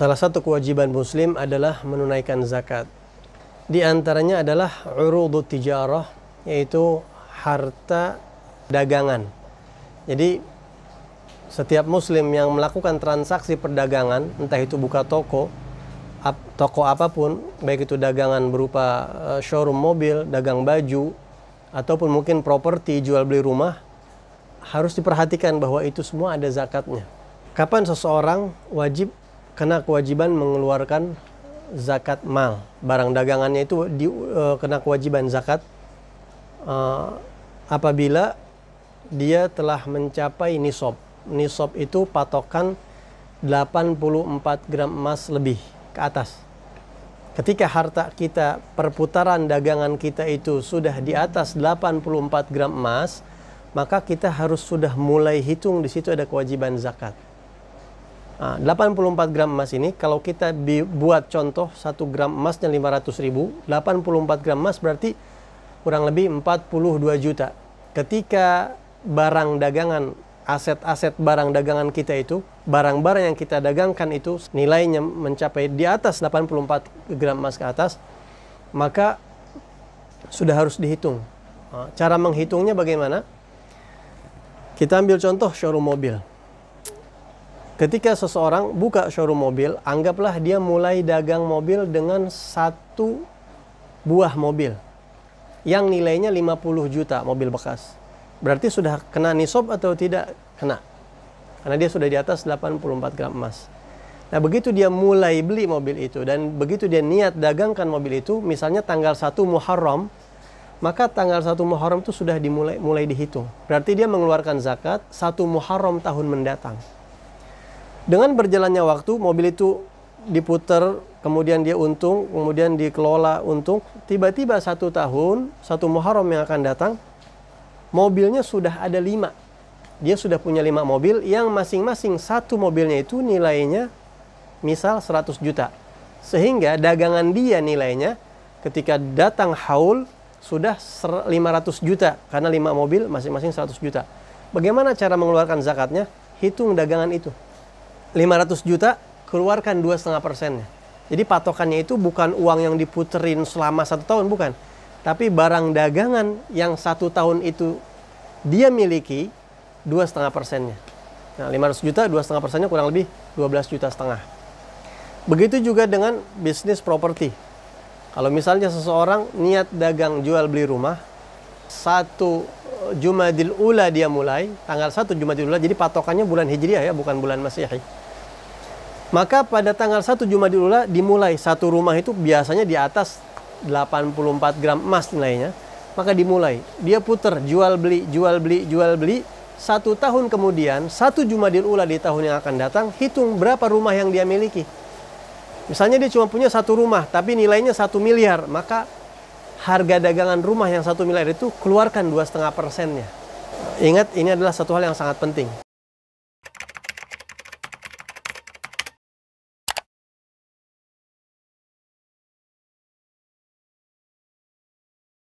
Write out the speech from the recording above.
Salah satu kewajiban muslim adalah menunaikan zakat. Di antaranya adalah urudu tijarah, yaitu harta dagangan. Jadi setiap muslim yang melakukan transaksi perdagangan, entah itu buka toko, toko apapun, baik itu dagangan berupa e, showroom mobil, dagang baju, ataupun mungkin properti, jual beli rumah, harus diperhatikan bahwa itu semua ada zakatnya. Kapan seseorang wajib kena kewajiban mengeluarkan zakat mal. Barang dagangannya itu di, uh, kena kewajiban zakat uh, apabila dia telah mencapai nisab. Nisab itu patokan 84 gram emas lebih ke atas. Ketika harta kita, perputaran dagangan kita itu sudah di atas 84 gram emas, maka kita harus sudah mulai hitung di situ ada kewajiban zakat. 84 ah, gram emas ini kalau kita buat contoh 1 gram emasnya 500 ribu 84 gram emas berarti kurang lebih 42 juta ketika barang dagangan aset-aset barang dagangan kita itu barang-barang yang kita dagangkan itu nilainya mencapai di atas 84 gram emas ke atas maka sudah harus dihitung ah, cara menghitungnya bagaimana kita ambil contoh showroom mobil Ketika seseorang buka showroom mobil, anggaplah dia mulai dagang mobil dengan satu buah mobil yang nilainya 50 juta mobil bekas. Berarti sudah kena nisob atau tidak? Kena. Karena dia sudah di atas 84 gram emas. Nah begitu dia mulai beli mobil itu dan begitu dia niat dagangkan mobil itu, misalnya tanggal 1 Muharram, maka tanggal 1 Muharram itu sudah dimulai mulai dihitung. Berarti dia mengeluarkan zakat 1 Muharram tahun mendatang. Dengan berjalannya waktu, mobil itu diputer, kemudian dia untung, kemudian dikelola untung. Tiba-tiba satu tahun, satu Muharram yang akan datang, mobilnya sudah ada lima. Dia sudah punya lima mobil yang masing-masing satu mobilnya itu nilainya misal 100 juta. Sehingga dagangan dia nilainya ketika datang haul sudah 500 juta karena lima mobil masing-masing 100 juta. Bagaimana cara mengeluarkan zakatnya? Hitung dagangan itu. 500 juta keluarkan dua setengah persennya. Jadi patokannya itu bukan uang yang diputerin selama satu tahun, bukan. Tapi barang dagangan yang satu tahun itu dia miliki dua setengah persennya. Nah, 500 juta dua setengah persennya kurang lebih 12 juta setengah. Begitu juga dengan bisnis properti. Kalau misalnya seseorang niat dagang jual beli rumah, satu eh, Jumadil Ula dia mulai, tanggal satu Jumadil Ula, jadi patokannya bulan Hijriah ya, bukan bulan Masehi maka pada tanggal 1 Jumadil Ula dimulai satu rumah itu biasanya di atas 84 gram emas nilainya. Maka dimulai, dia puter jual beli, jual beli, jual beli. Satu tahun kemudian, satu Jumadil Ula di tahun yang akan datang, hitung berapa rumah yang dia miliki. Misalnya dia cuma punya satu rumah, tapi nilainya satu miliar, maka harga dagangan rumah yang satu miliar itu keluarkan dua setengah persennya. Ingat, ini adalah satu hal yang sangat penting.